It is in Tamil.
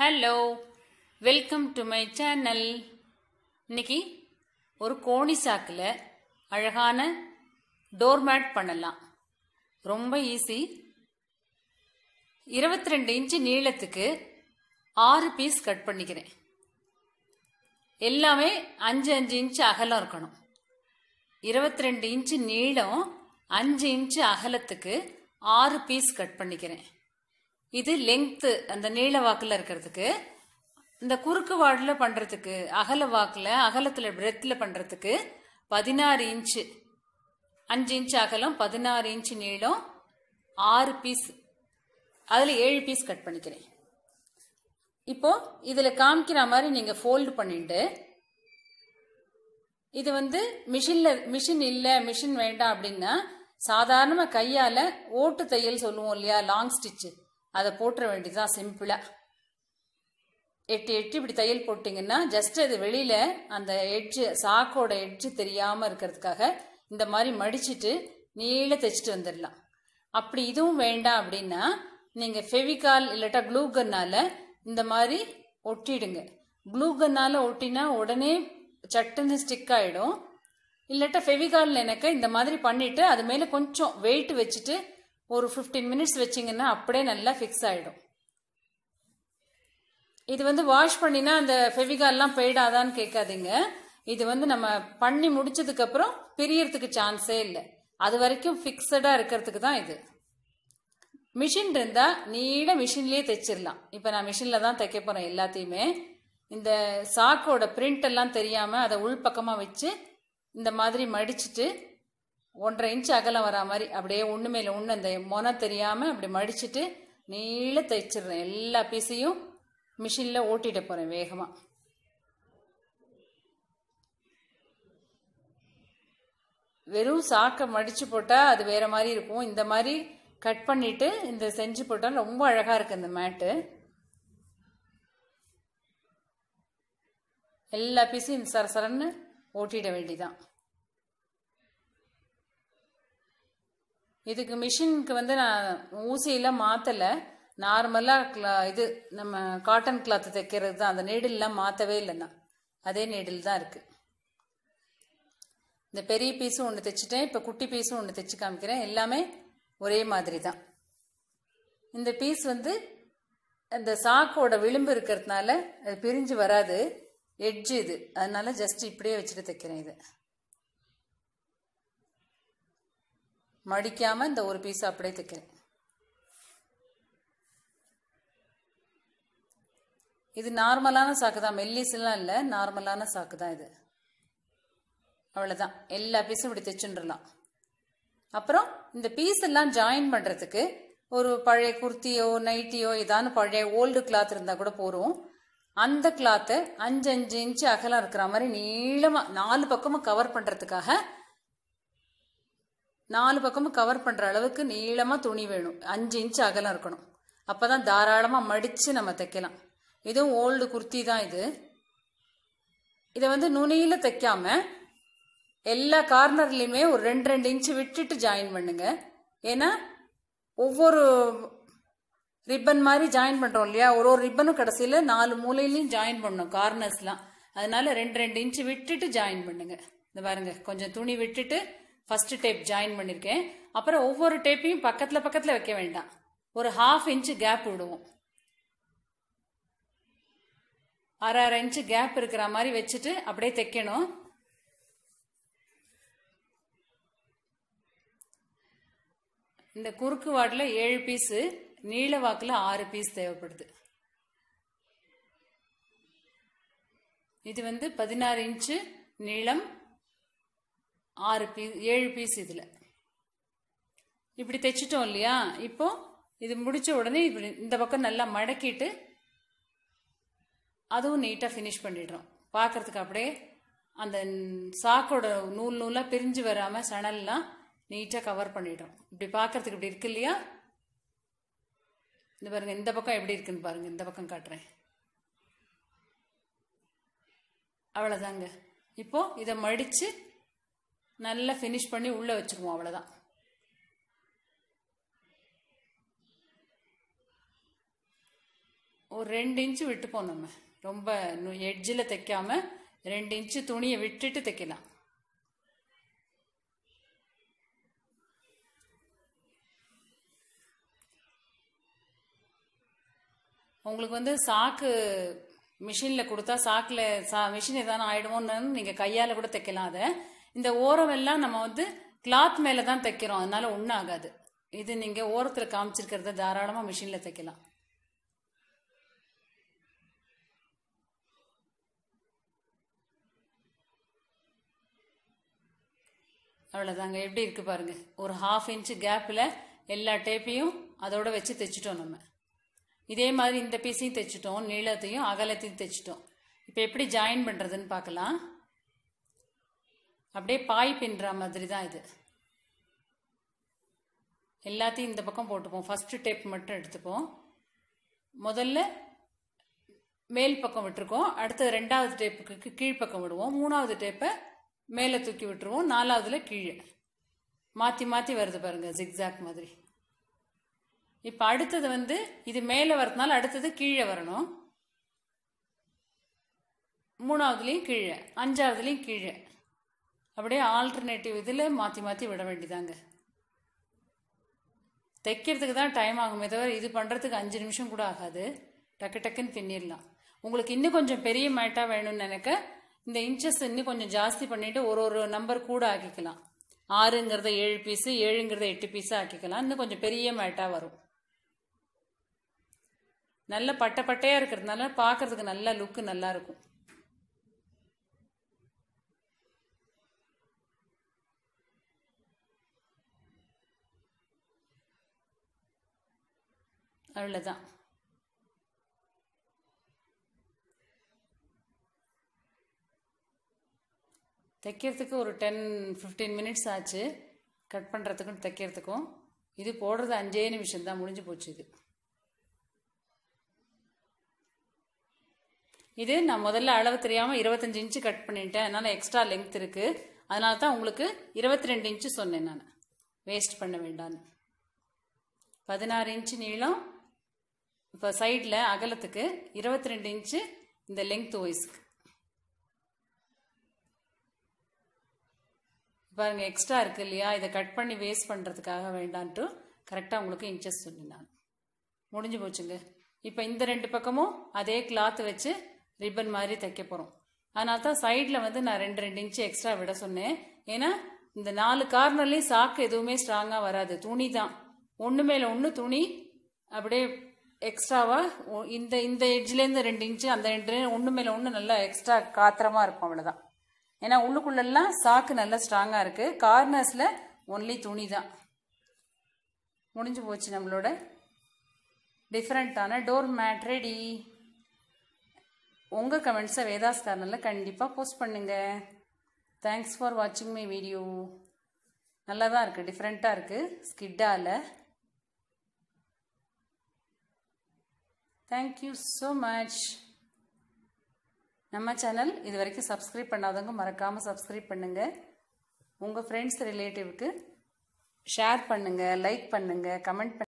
hello welcome to my channel இன்னைக்கு ஒரு கோணி சாக்கில் அழகான டோர்மேட் பண்ணலாம் ரொம்ப ஈஸி இருபத்தி ரெண்டு இன்ச்சு நீளத்துக்கு ஆறு பீஸ் கட் பண்ணிக்கிறேன் எல்லாமே அஞ்சு அஞ்சு இன்ச்சு அகலம் இருக்கணும் இருபத்தி ரெண்டு இன்ச்சு நீளம் அஞ்சு இன்ச்சு அகலத்துக்கு ஆறு பீஸ் கட் பண்ணிக்கிறேன் இது லெங்க் அந்த நீள வாக்கில் இருக்கிறதுக்கு இந்த குறுக்கு வாடில் பண்ணுறதுக்கு அகல வாக்கில் அகலத்தில் பிரெத்ல பண்ணுறதுக்கு பதினாறு இன்ச்சு அஞ்சு இன்ச்சு அகலம் பதினாறு இன்ச்சு நீளம் ஆறு பீஸ் அதில் ஏழு பீஸ் கட் பண்ணிக்கிறேன் இப்போது இதில் காமிக்கிற மாதிரி நீங்கள் ஃபோல்டு பண்ணிட்டு இது வந்து மிஷினில் மிஷின் இல்லை மிஷின் வேண்டாம் அப்படின்னா சாதாரணமாக கையால் ஓட்டு தையல் சொல்லுவோம் இல்லையா லாங் ஸ்டிச்சு அதை போட்டுற வேண்டியதுதான் சிம்பிளாக எட்டு எட்டு இப்படி தையல் போட்டிங்கன்னா ஜஸ்ட் அது வெளியில் அந்த எட்ஜு சாக்கோட எட்ஜு தெரியாமல் இருக்கிறதுக்காக இந்த மாதிரி மடிச்சுட்டு நீள தைச்சிட்டு வந்துடலாம் அப்படி இதுவும் வேண்டாம் அப்படின்னா நீங்கள் ஃபெவிகால் இல்லாட்டா க்ளூகன்னால் இந்த மாதிரி ஒட்டிடுங்க க்ளூகன்னால் ஒட்டினா உடனே சட்டுன்னு ஸ்டிக் ஆகிடும் இல்லட்டா ஃபெவிகால் எனக்கு இந்த மாதிரி பண்ணிவிட்டு அது மேலே கொஞ்சம் வெயிட் வச்சுட்டு ஒரு ஃபிஃப்டீன் மினிட்ஸ் வச்சிங்கன்னா அப்படியே நல்லா ஃபிக்ஸ் ஆகிடும் இது வந்து வாஷ் பண்ணினா அந்த ஃபெவிகால்லாம் போயிடாதான்னு கேட்காதீங்க இது வந்து நம்ம பண்ணி முடிச்சதுக்கப்புறம் பிரியறதுக்கு சான்ஸே இல்லை அது வரைக்கும் ஃபிக்ஸடாக இருக்கிறதுக்கு தான் இது மிஷின் இருந்தால் நீட மிஷின்லேயே தைச்சிடலாம் இப்போ நான் மிஷினில் தான் தைக்க போகிறேன் எல்லாத்தையுமே இந்த சாக்கோட பிரிண்ட் எல்லாம் தெரியாமல் அதை உள்பக்கமாக வச்சு இந்த மாதிரி மடிச்சுட்டு ஒன்றரை இன்ச்சு அகலம் வரா மாதிரி அப்படியே ஒன்று மேல ஒன்று அந்த மொன தெரியாமல் அப்படி மடிச்சுட்டு நீள தைச்சிடுறேன் எல்லா பீஸையும் மிஷினில் ஓட்டிகிட்டு போகிறேன் வேகமாக வெறும் சாக்கை மடித்து போட்டால் அது வேறு மாதிரி இருக்கும் இந்த மாதிரி கட் பண்ணிவிட்டு இந்த செஞ்சு போட்டால் ரொம்ப அழகாக இருக்குது இந்த மேட்டு எல்லா பீஸையும் சரசரன்னு ஓட்டிட வேண்டிதான் இதுக்கு மிஷினுக்கு வந்து நான் ஊசியெல்லாம் மாற்றலை நார்மலாக க்ளா இது நம்ம காட்டன் கிளாத்து தைக்கிறது தான் அந்த நீடில்லாம் மாற்றவே இல்லைன்னா அதே நீடில் தான் இருக்குது இந்த பெரிய பீஸும் ஒன்று தைச்சிட்டேன் இப்போ குட்டி பீஸும் ஒன்று தைச்சி காமிக்கிறேன் எல்லாமே ஒரே மாதிரி தான் இந்த பீஸ் வந்து இந்த சாக்கோட விளிம்பு இருக்கிறதுனால அது பிரிஞ்சு வராது எட்ஜு இது அதனால ஜஸ்ட் இப்படியே வச்சுட்டு தைக்கிறேன் இதை மடிக்காமல் இந்த ஒரு பீஸ் அப்படியே தைக்கிறேன் இது நார்மலான சாக்கு தான் மெல்லிஸ்லாம் இல்லை நார்மலான சாக்கு தான் இது அவ்வளோதான் எல்லா பீஸும் இப்படி தைச்சுட்டுலாம் அப்புறம் இந்த பீஸ் எல்லாம் ஜாயின் பண்ணுறதுக்கு ஒரு பழைய குர்த்தியோ நைட்டியோ ஏதாவது பழைய ஓல்டு கிளாத் இருந்தால் கூட போகிறோம் அந்த கிளாத்தை அஞ்சு அஞ்சு இன்ச்சு அகலம் இருக்கிற மாதிரி நீளமாக நாலு பக்கமும் கவர் பண்ணுறதுக்காக நாலு பக்கமும் கவர் பண்ணுற அளவுக்கு நீளமாக துணி வேணும் அஞ்சு இன்ச்சு அகலம் இருக்கணும் அப்போ தான் தாராளமாக மடித்து நம்ம தைக்கலாம் இதுவும் ஓல்டு குர்த்தி தான் இது இதை வந்து நுனியில் தைக்காம எல்லா கார்னர்லேயுமே ஒரு ரெண்டு ரெண்டு இன்ச்சு விட்டுட்டு ஜாயின் பண்ணுங்க ஏன்னா ஒவ்வொரு ரிப்பன் மாதிரி ஜாயின் பண்ணுறோம் இல்லையா ஒரு ஒரு ரிப்பனும் கடைசியில் நாலு மூலையிலையும் ஜாயின் பண்ணணும் கார்னர்ஸ்லாம் அதனால ரெண்டு ரெண்டு இன்ச்சு விட்டுட்டு ஜாயின் பண்ணுங்க இந்த பாருங்க கொஞ்சம் துணி விட்டுட்டு ஃபர்ஸ்ட் டேப் ஜாயின் பண்ணியிருக்கேன் அப்புறம் ஒவ்வொரு டேப்பையும் பக்கத்தில் பக்கத்தில் வைக்க வேண்டாம் ஒரு ஹாஃப் இன்ச்சு கேப் விடுவோம் அரை அரை இன்ச்சு கேப் இருக்கிற மாதிரி வச்சுட்டு அப்படியே தைக்கணும் இந்த குறுக்கு வாட்டில் ஏழு பீஸு நீள வாக்கில் ஆறு பீஸ் தேவைப்படுது இது வந்து பதினாறு இன்ச்சு நீளம் ஆறு பீஸ் ஏழு பீஸ் இதில் இப்படி தைச்சிட்டோம் இல்லையா இப்போது இது முடித்த உடனே இப்படி இந்த பக்கம் நல்லா மடக்கிட்டு அதுவும் நீட்டாக ஃபினிஷ் பண்ணிடுறோம் பார்க்குறதுக்கு அப்படியே அந்த சாக்கோட நூல் நூலாக பிரிஞ்சு வராமல் சணல்லாம் நீட்டாக கவர் பண்ணிடுறோம் இப்படி பார்க்குறதுக்கு இப்படி இருக்கு இல்லையா இந்த பாருங்கள் இந்த பக்கம் எப்படி இருக்குன்னு பாருங்கள் இந்த பக்கம் காட்டுறேன் அவ்வளோதாங்க இப்போது இதை மடித்து நல்லா ஃபினிஷ் பண்ணி உள்ளே வச்சுருவோம் அவ்வளோதான் ஒரு ரெண்டு இன்ச்சு விட்டுப்போம் நம்ம ரொம்ப எட்ஜில் தைக்காமல் ரெண்டு இன்ச்சு துணியை விட்டுட்டு தைக்கலாம் உங்களுக்கு வந்து சாக்கு மிஷினில் கொடுத்தா சாக்கில் சா மிஷின் எதான ஆகிடுமோன்னு நீங்கள் கையால் கூட தைக்கலாம் அதை இந்த ஓரம் எல்லாம் நம்ம வந்து கிளாத் மேலே தான் தைக்கிறோம் அதனால ஒன்றும் ஆகாது இது நீங்கள் ஓரத்தில் காமிச்சிருக்கிறத தாராளமாக மிஷினில் தைக்கலாம் அவ்வளோதாங்க எப்படி இருக்குது பாருங்கள் ஒரு ஹாஃப் இன்ச்சு கேப்பில் எல்லா டேப்பையும் அதோட வச்சு தைச்சிட்டோம் நம்ம இதே மாதிரி இந்த பீஸையும் தைச்சிட்டோம் நீளத்தையும் அகலத்தையும் தைச்சிட்டோம் இப்போ எப்படி ஜாயின் பண்ணுறதுன்னு பார்க்கலாம் அப்படியே பாய் பின்ற மாதிரி தான் இது எல்லாத்தையும் இந்த பக்கம் போட்டுப்போம் ஃபர்ஸ்ட் டேப் மட்டும் எடுத்துப்போம் முதல்ல மேல் பக்கம் விட்டுருக்கோம் அடுத்தது ரெண்டாவது டேப்புக்கு கீழ்ப்பக்கம் விடுவோம் மூணாவது டேப்பை மேலே தூக்கி விட்டுருவோம் நாலாவதுல கீழே மாற்றி மாற்றி வருது பாருங்கள் ஜிக்ஸாக் மாதிரி இப்போ அடுத்தது வந்து இது மேலே வரதுனால அடுத்தது கீழே வரணும் மூணாவதுலேயும் கீழே அஞ்சாவதுலேயும் கீழே அப்படியே ஆல்டர்னேட்டிவ் இதில் மாற்றி மாற்றி விட வேண்டிதாங்க தைக்கிறதுக்கு தான் டைம் ஆகுமே தவிர இது பண்ணுறதுக்கு அஞ்சு நிமிஷம் கூட ஆகாது டக்கு டக்குன்னு பின்னிடலாம் உங்களுக்கு இன்னும் கொஞ்சம் பெரிய மேட்டாக வேணும்னு நினைக்க இந்த இன்ச்சஸ் இன்னும் கொஞ்சம் ஜாஸ்தி பண்ணிவிட்டு ஒரு ஒரு நம்பர் கூட ஆக்கிக்கலாம் ஆறுங்கிறத ஏழு பீஸு ஏழுங்கிறத எட்டு பீஸாக ஆக்கிக்கலாம் இன்னும் கொஞ்சம் பெரிய மேட்டாக வரும் நல்ல பட்டை பட்டையாக இருக்கிறதுனால பார்க்குறதுக்கு நல்ல லுக்கு நல்லாயிருக்கும் அவ்வளோதான் தைக்கிறதுக்கு ஒரு டென் ஃபிஃப்டீன் மினிட்ஸ் ஆச்சு கட் பண்ணுறதுக்கும் தைக்கிறதுக்கும் இது போடுறது அஞ்சே நிமிஷம் தான் முடிஞ்சு போச்சு இது இது நான் முதல்ல அளவு தெரியாமல் இருபத்தஞ்சி இன்ச்சு கட் பண்ணிட்டேன் அதனால் எக்ஸ்ட்ரா லெங்க் இருக்குது அதனால தான் உங்களுக்கு இருபத்தி ரெண்டு இன்ச்சு சொன்னேன் நான் வேஸ்ட் பண்ண வேண்டான்னு பதினாறு இன்ச்சு நீளம் இப்போ சைடில் அகலத்துக்கு இருபத்தி ரெண்டு இன்ச்சு இந்த லெங்க்த் ஒய்ஸ்க்கு பாருங்க எக்ஸ்ட்ரா இருக்கு இல்லையா இதை கட் பண்ணி வேஸ்ட் பண்ணுறதுக்காக வேண்டான்ட்டு கரெக்டாக உங்களுக்கு இன்ச்சஸ் சொன்னேன் நான் முடிஞ்சு போச்சுங்க இப்போ இந்த ரெண்டு பக்கமும் அதே கிளாத் வச்சு ரிப்பன் மாதிரி தைக்க போகிறோம் அதனால தான் சைடில் வந்து நான் ரெண்டு ரெண்டு இன்ச்சு எக்ஸ்ட்ரா விட சொன்னேன் ஏன்னா இந்த நாலு கார்னர்லேயும் சாக்கு எதுவுமே ஸ்ட்ராங்காக வராது துணி தான் ஒன்று மேலே ஒன்று துணி அப்படியே எக்ஸ்ட்ராவாக இந்த இந்த எட்ஜ்லேருந்து ரெண்டு இன்ச்சு அந்த ரெண்டு ஒன்று மேலே ஒன்று நல்லா எக்ஸ்ட்ரா காத்திரமாக இருக்கும் அவ்வளோதான் ஏன்னா உள்ளுக்குள்ளெல்லாம் சாக்கு நல்லா ஸ்ட்ராங்காக இருக்குது கார்னர்ஸில் ஒன்லி துணி தான் முடிஞ்சு போச்சு நம்மளோட டிஃப்ரெண்ட்டான டோர் மேட் ரெடி உங்கள் கமெண்ட்ஸை வேதாஸ் கார்னரில் கண்டிப்பாக போஸ்ட் பண்ணுங்கள் தேங்க்ஸ் ஃபார் வாட்சிங் மை வீடியோ நல்லா தான் இருக்குது டிஃப்ரெண்ட்டாக இருக்குது ஸ்கிட்டாக தேங்க்யூ ஸோ மச் நம்ம சேனல் இது வரைக்கும் சப்ஸ்கிரைப் பண்ணாதவங்க மறக்காமல் சப்ஸ்கிரைப் பண்ணுங்கள் உங்கள் ஃப்ரெண்ட்ஸ் ரிலேட்டிவ்க்கு ஷேர் பண்ணுங்கள் லைக் பண்ணுங்கள் கமெண்ட்